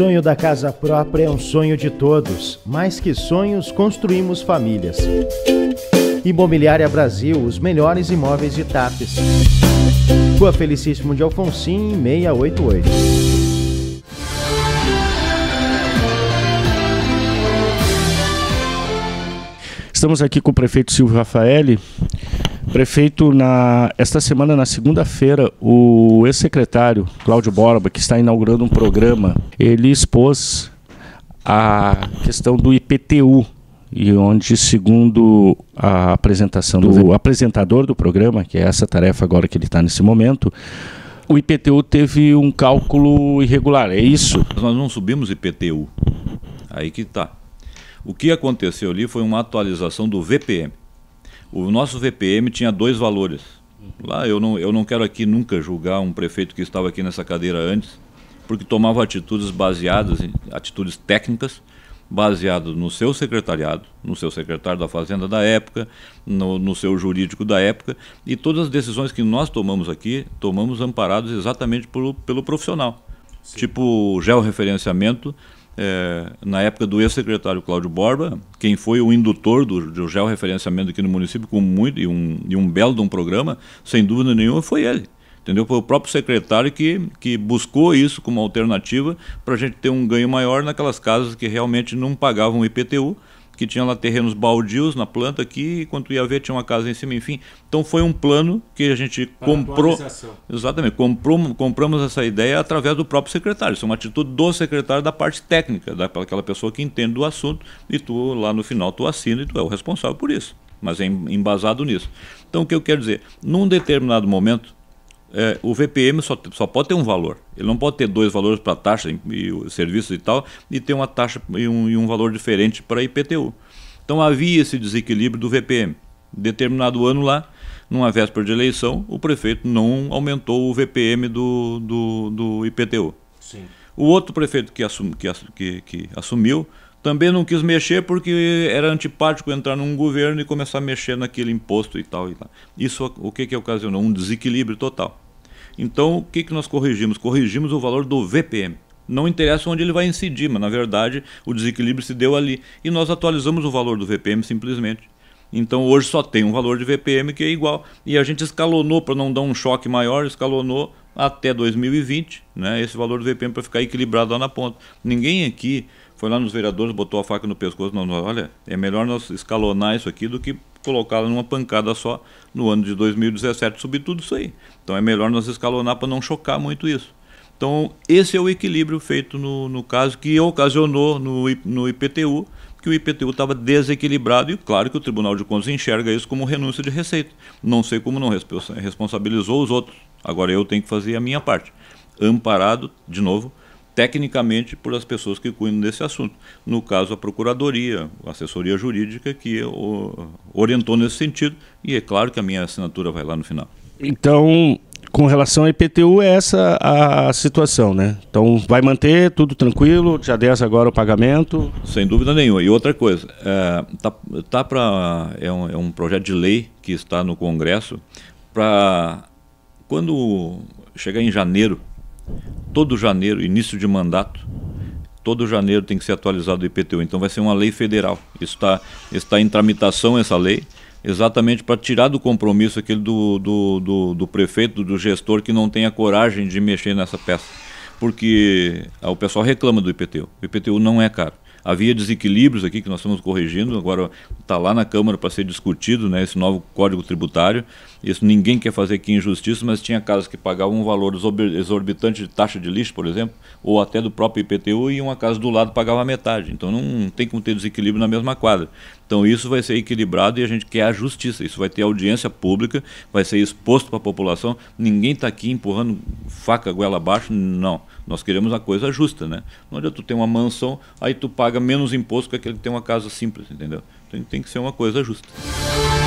sonho da casa própria é um sonho de todos. Mais que sonhos, construímos famílias. Imobiliária Brasil, os melhores imóveis de TAPES. Rua Felicíssimo de Alfonsim, 688. Estamos aqui com o prefeito Silvio Rafaeli Prefeito, na, esta semana, na segunda-feira, o ex-secretário Cláudio Borba, que está inaugurando um programa, ele expôs a questão do IPTU, e onde, segundo a apresentação do apresentador do programa, que é essa tarefa agora que ele está nesse momento, o IPTU teve um cálculo irregular, é isso? Nós não subimos IPTU. Aí que está. O que aconteceu ali foi uma atualização do VPM. O nosso VPM tinha dois valores. Lá eu não, eu não quero aqui nunca julgar um prefeito que estava aqui nessa cadeira antes, porque tomava atitudes baseadas em atitudes técnicas, baseado no seu secretariado, no seu secretário da Fazenda da época, no, no, seu jurídico da época, e todas as decisões que nós tomamos aqui, tomamos amparados exatamente pelo pelo profissional. Sim. Tipo georreferenciamento, referenciamento é, na época do ex-secretário Cláudio Borba, quem foi o indutor do, do georreferenciamento aqui no município, com muito, e um, e um belo de um programa, sem dúvida nenhuma, foi ele. Entendeu? Foi o próprio secretário que, que buscou isso como alternativa para a gente ter um ganho maior naquelas casas que realmente não pagavam IPTU, que tinha lá terrenos baldios na planta aqui, e quando ia ver tinha uma casa em cima, enfim. Então foi um plano que a gente Para comprou. A exatamente, comprou, compramos essa ideia através do próprio secretário. Isso é uma atitude do secretário da parte técnica, daquela pessoa que entende do assunto, e tu lá no final tu assina e tu é o responsável por isso. Mas é embasado nisso. Então o que eu quero dizer? Num determinado momento, é, o VPM só, só pode ter um valor. Ele não pode ter dois valores para taxa e o, serviços e tal, e ter uma taxa e um, e um valor diferente para IPTU. Então havia esse desequilíbrio do VPM. Determinado ano lá, numa véspera de eleição, o prefeito não aumentou o VPM do, do, do IPTU. Sim. O outro prefeito que, assum, que, que, que assumiu também não quis mexer porque era antipático entrar num governo e começar a mexer naquele imposto e tal. E tal. Isso o que, que ocasionou? Um desequilíbrio total. Então, o que, que nós corrigimos? Corrigimos o valor do VPM. Não interessa onde ele vai incidir, mas na verdade o desequilíbrio se deu ali. E nós atualizamos o valor do VPM simplesmente. Então hoje só tem um valor de VPM que é igual. E a gente escalonou para não dar um choque maior, escalonou até 2020, né, esse valor do VPM para ficar equilibrado lá na ponta. Ninguém aqui foi lá nos vereadores, botou a faca no pescoço. Nós, olha, é melhor nós escalonar isso aqui do que colocá-la numa pancada só no ano de 2017, subir tudo isso aí. Então é melhor nós escalonar para não chocar muito isso. Então, esse é o equilíbrio feito no, no caso que ocasionou no, no IPTU, que o IPTU estava desequilibrado e, claro, que o Tribunal de Contas enxerga isso como renúncia de receita. Não sei como não responsabilizou os outros. Agora eu tenho que fazer a minha parte. Amparado, de novo, tecnicamente por as pessoas que cuidam desse assunto. No caso, a Procuradoria, a assessoria jurídica, que orientou nesse sentido, e é claro que a minha assinatura vai lá no final. Então, com relação à IPTU, é essa a situação, né? Então, vai manter tudo tranquilo, já desce agora o pagamento? Sem dúvida nenhuma. E outra coisa, é, tá, tá pra, é, um, é um projeto de lei que está no Congresso para, quando chegar em janeiro, todo janeiro, início de mandato, todo janeiro tem que ser atualizado o IPTU. Então vai ser uma lei federal. Isso está está em tramitação essa lei, exatamente para tirar do compromisso aquele do, do, do, do prefeito, do gestor que não tem a coragem de mexer nessa peça. Porque ah, o pessoal reclama do IPTU. O IPTU não é caro havia desequilíbrios aqui que nós estamos corrigindo, agora está lá na Câmara para ser discutido né, esse novo Código Tributário. Isso ninguém quer fazer aqui injustiça, mas tinha casas que pagavam um valor exorbitante de taxa de lixo, por exemplo, ou até do próprio IPTU, e uma casa do lado pagava metade. Então não tem como ter desequilíbrio na mesma quadra. Então isso vai ser equilibrado e a gente quer a justiça. Isso vai ter audiência pública, vai ser exposto para a população. Ninguém está aqui empurrando faca goela abaixo, não. Nós queremos a coisa justa, né? Não adianta tu ter uma mansão, aí tu paga paga menos imposto que aquele que tem uma casa simples, entendeu? Então tem que ser uma coisa justa.